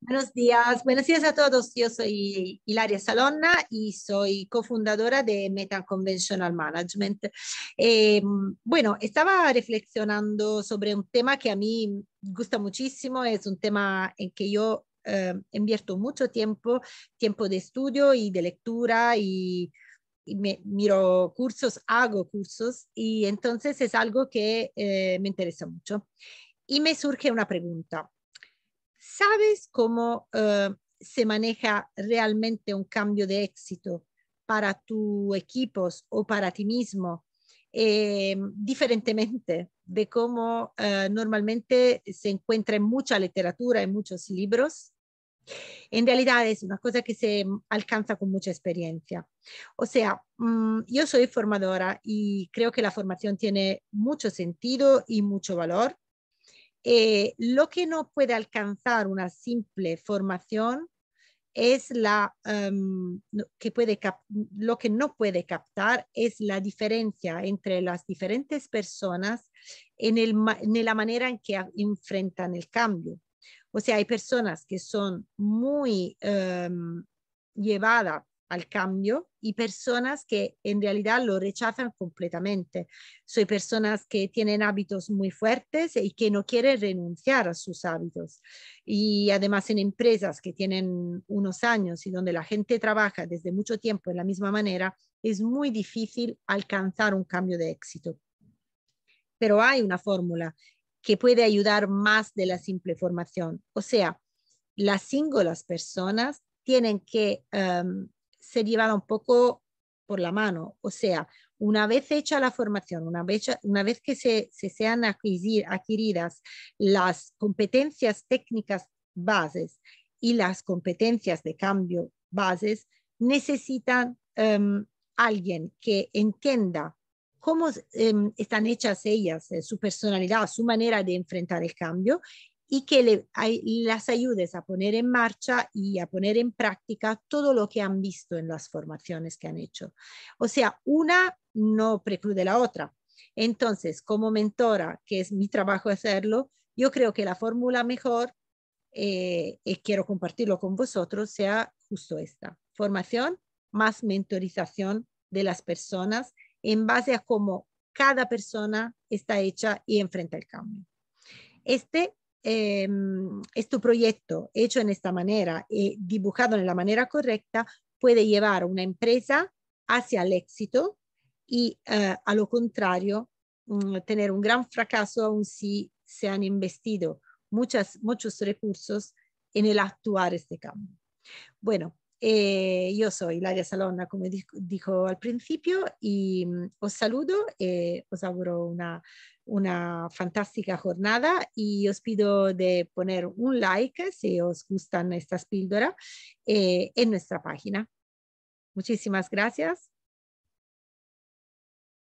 Buenos días, buenos días a todos. Yo soy Hilaria Salonna y soy cofundadora de Meta Conventional Management. Eh, bueno, estaba reflexionando sobre un tema que a mí gusta muchísimo, es un tema en que yo eh, invierto mucho tiempo, tiempo de estudio y de lectura y me, miro cursos, hago cursos y entonces es algo que eh, me interesa mucho. Y me surge una pregunta. ¿Sabes cómo eh, se maneja realmente un cambio de éxito para tus equipos o para ti mismo? Eh, diferentemente de cómo eh, normalmente se encuentra en mucha literatura, en muchos libros. En realidad es una cosa que se alcanza con mucha experiencia. O sea, mm, yo soy formadora y creo que la formación tiene mucho sentido y mucho valor eh, lo que no puede alcanzar una simple formación es la em, que puede lo que no puede captar es la diferencia entre las diferentes personas en, el, en la manera en que enfrentan el cambio. O sea, hay personas que son muy em, llevadas al cambio y personas que en realidad lo rechazan completamente. Soy personas que tienen hábitos muy fuertes y que no quieren renunciar a sus hábitos. Y además en empresas que tienen unos años y donde la gente trabaja desde mucho tiempo de la misma manera, es muy difícil alcanzar un cambio de éxito. Pero hay una fórmula que puede ayudar más de la simple formación. O sea, las singulas personas tienen que em, se llevada un poco por la mano. O sea, una vez hecha la formación, una vez, una vez que se, se sean adquiridas las competencias técnicas bases y las competencias de cambio bases, necesitan em, alguien que entienda cómo em, están hechas ellas, eh, su personalidad, su manera de enfrentar el cambio y que le, las ayudes a poner en marcha y a poner en práctica todo lo que han visto en las formaciones que han hecho. O sea, una no preclude la otra. Entonces, como mentora, que es mi trabajo hacerlo, yo creo que la fórmula mejor, eh, y quiero compartirlo con vosotros, sea justo esta. Formación más mentorización de las personas en base a cómo cada persona está hecha y enfrenta el cambio. Este eh, este proyecto hecho en esta manera y eh, dibujado en la manera correcta puede llevar a una empresa hacia el éxito y eh, a lo contrario mm, tener un gran fracaso aun si se han investido muchas, muchos recursos en el actuar este cambio. Bueno, eh, yo soy Laria Salona, como dijo, al principio, y mm, os saludo, eh, os auguro una, una, fantástica jornada y os pido de poner un like si os gustan estas píldoras eh, en nuestra página. Muchísimas gracias.